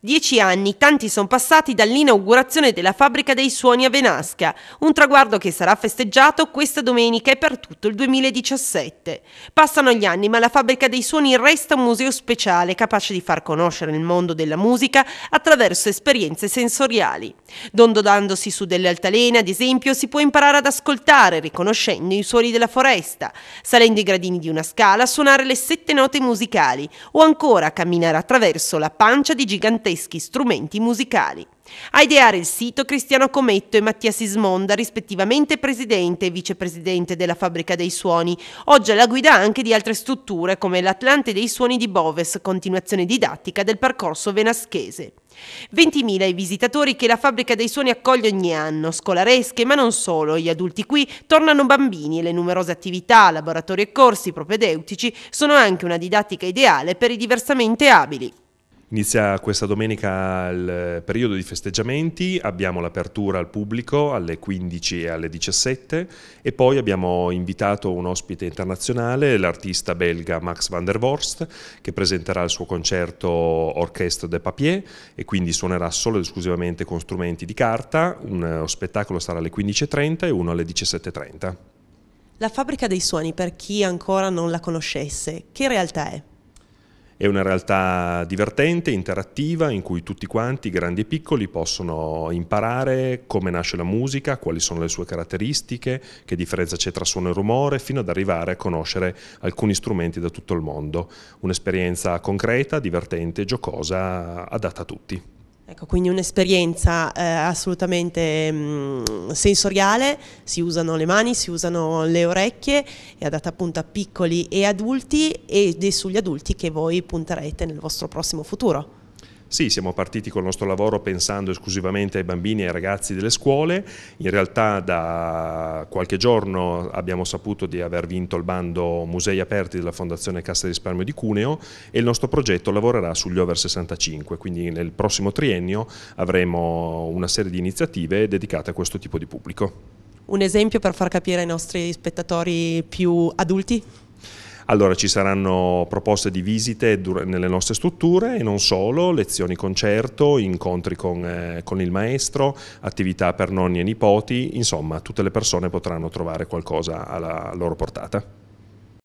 Dieci anni, tanti sono passati dall'inaugurazione della fabbrica dei suoni a Venasca, un traguardo che sarà festeggiato questa domenica e per tutto il 2017. Passano gli anni, ma la fabbrica dei suoni resta un museo speciale capace di far conoscere il mondo della musica attraverso esperienze sensoriali. Dondodandosi su delle altalene, ad esempio, si può imparare ad ascoltare, riconoscendo i suoni della foresta, salendo i gradini di una scala, suonare le sette note musicali o ancora camminare attraverso la pancia di gigantesca giganteschi strumenti musicali. A ideare il sito Cristiano Cometto e Mattia Sismonda, rispettivamente presidente e vicepresidente della Fabbrica dei Suoni, oggi alla guida anche di altre strutture come l'Atlante dei Suoni di Boves, continuazione didattica del percorso venaschese. 20.000 i visitatori che la Fabbrica dei Suoni accoglie ogni anno, scolaresche ma non solo, gli adulti qui tornano bambini e le numerose attività, laboratori e corsi propedeutici sono anche una didattica ideale per i diversamente abili. Inizia questa domenica il periodo di festeggiamenti, abbiamo l'apertura al pubblico alle 15 e alle 17 e poi abbiamo invitato un ospite internazionale, l'artista belga Max van der Vorst, che presenterà il suo concerto Orchestre de Papier e quindi suonerà solo ed esclusivamente con strumenti di carta, uno eh, spettacolo sarà alle 15.30 e uno alle 17.30. La fabbrica dei suoni, per chi ancora non la conoscesse, che realtà è? È una realtà divertente, interattiva, in cui tutti quanti, grandi e piccoli, possono imparare come nasce la musica, quali sono le sue caratteristiche, che differenza c'è tra suono e rumore, fino ad arrivare a conoscere alcuni strumenti da tutto il mondo. Un'esperienza concreta, divertente, giocosa, adatta a tutti. Ecco, quindi un'esperienza eh, assolutamente mh, mm, sensoriale, si usano le mani, si usano le orecchie, è adatta appunto a piccoli e adulti ed è sugli adulti che voi punterete nel vostro prossimo futuro. Sì, siamo partiti col nostro lavoro pensando esclusivamente ai bambini e ai ragazzi delle scuole, in realtà da qualche giorno abbiamo saputo di aver vinto il bando Musei Aperti della Fondazione Cassa di Risparmio di Cuneo e il nostro progetto lavorerà sugli over 65, quindi nel prossimo triennio avremo una serie di iniziative dedicate a questo tipo di pubblico. Un esempio per far capire ai nostri spettatori più adulti? Allora ci saranno proposte di visite nelle nostre strutture e non solo, lezioni concerto, incontri con, eh, con il maestro, attività per nonni e nipoti, insomma tutte le persone potranno trovare qualcosa alla loro portata.